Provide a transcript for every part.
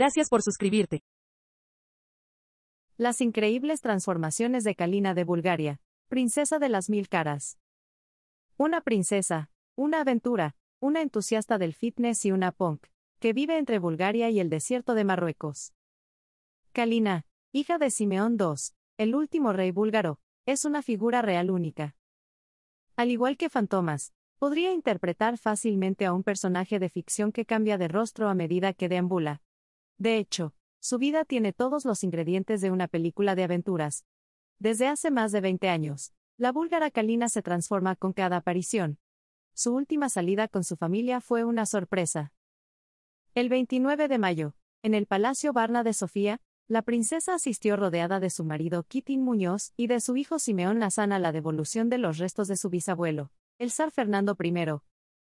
Gracias por suscribirte. Las increíbles transformaciones de Kalina de Bulgaria, princesa de las mil caras. Una princesa, una aventura, una entusiasta del fitness y una punk, que vive entre Bulgaria y el desierto de Marruecos. Kalina, hija de Simeón II, el último rey búlgaro, es una figura real única. Al igual que Fantomas, podría interpretar fácilmente a un personaje de ficción que cambia de rostro a medida que deambula, de hecho, su vida tiene todos los ingredientes de una película de aventuras. Desde hace más de 20 años, la búlgara Kalina se transforma con cada aparición. Su última salida con su familia fue una sorpresa. El 29 de mayo, en el Palacio Barna de Sofía, la princesa asistió rodeada de su marido Kitin Muñoz y de su hijo Simeón Nazán a la devolución de los restos de su bisabuelo, el zar Fernando I.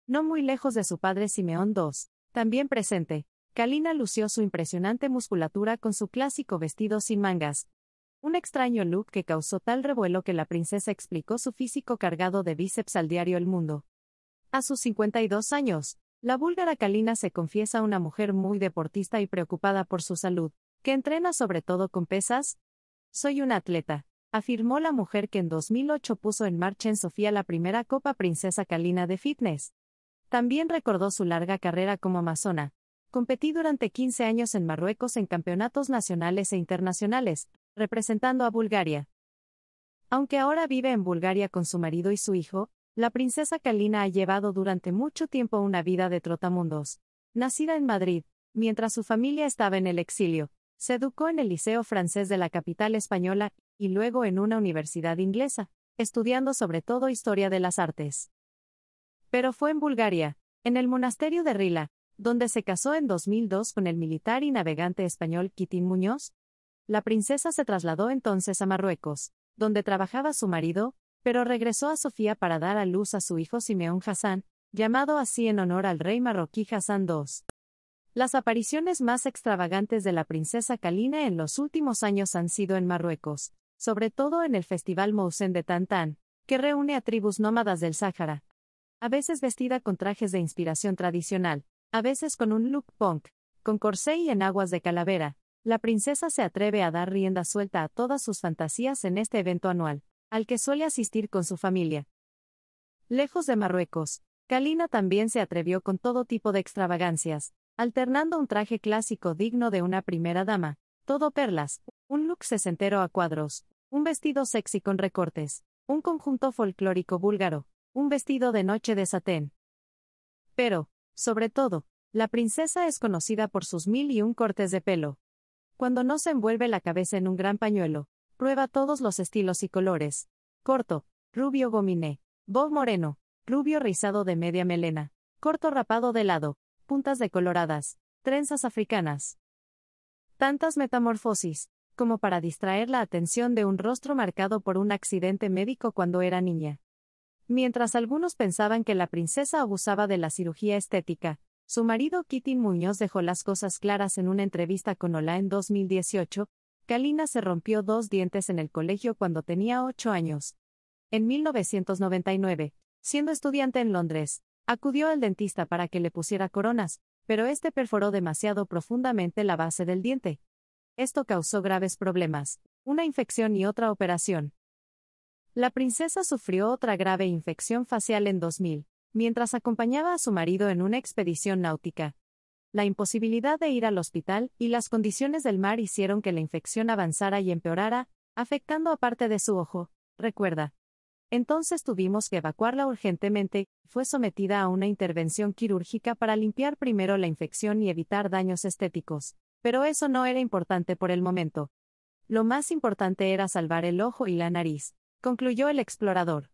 No muy lejos de su padre Simeón II, también presente, Kalina lució su impresionante musculatura con su clásico vestido sin mangas. Un extraño look que causó tal revuelo que la princesa explicó su físico cargado de bíceps al diario El Mundo. A sus 52 años, la búlgara Kalina se confiesa una mujer muy deportista y preocupada por su salud, que entrena sobre todo con pesas. Soy una atleta, afirmó la mujer que en 2008 puso en marcha en Sofía la primera Copa Princesa Kalina de Fitness. También recordó su larga carrera como amazona, Competí durante 15 años en Marruecos en campeonatos nacionales e internacionales, representando a Bulgaria. Aunque ahora vive en Bulgaria con su marido y su hijo, la princesa Kalina ha llevado durante mucho tiempo una vida de trotamundos. Nacida en Madrid, mientras su familia estaba en el exilio, se educó en el Liceo Francés de la capital española y luego en una universidad inglesa, estudiando sobre todo historia de las artes. Pero fue en Bulgaria, en el monasterio de Rila, donde se casó en 2002 con el militar y navegante español Quitín Muñoz. La princesa se trasladó entonces a Marruecos, donde trabajaba su marido, pero regresó a Sofía para dar a luz a su hijo Simeón Hassan, llamado así en honor al rey marroquí Hassan II. Las apariciones más extravagantes de la princesa Kalina en los últimos años han sido en Marruecos, sobre todo en el Festival Moussen de Tantán, que reúne a tribus nómadas del Sáhara. A veces vestida con trajes de inspiración tradicional, a veces con un look punk, con corsé y en aguas de calavera, la princesa se atreve a dar rienda suelta a todas sus fantasías en este evento anual, al que suele asistir con su familia. Lejos de Marruecos, Kalina también se atrevió con todo tipo de extravagancias, alternando un traje clásico digno de una primera dama, todo perlas, un look sesentero a cuadros, un vestido sexy con recortes, un conjunto folclórico búlgaro, un vestido de noche de satén. Pero, sobre todo, la princesa es conocida por sus mil y un cortes de pelo. Cuando no se envuelve la cabeza en un gran pañuelo, prueba todos los estilos y colores. Corto, rubio gominé, bob moreno, rubio rizado de media melena, corto rapado de lado, puntas decoloradas, trenzas africanas. Tantas metamorfosis, como para distraer la atención de un rostro marcado por un accidente médico cuando era niña. Mientras algunos pensaban que la princesa abusaba de la cirugía estética, su marido Kitty Muñoz dejó las cosas claras en una entrevista con Hola en 2018. Kalina se rompió dos dientes en el colegio cuando tenía ocho años. En 1999, siendo estudiante en Londres, acudió al dentista para que le pusiera coronas, pero este perforó demasiado profundamente la base del diente. Esto causó graves problemas, una infección y otra operación. La princesa sufrió otra grave infección facial en 2000, mientras acompañaba a su marido en una expedición náutica. La imposibilidad de ir al hospital y las condiciones del mar hicieron que la infección avanzara y empeorara, afectando a parte de su ojo, recuerda. Entonces tuvimos que evacuarla urgentemente, fue sometida a una intervención quirúrgica para limpiar primero la infección y evitar daños estéticos, pero eso no era importante por el momento. Lo más importante era salvar el ojo y la nariz concluyó el explorador.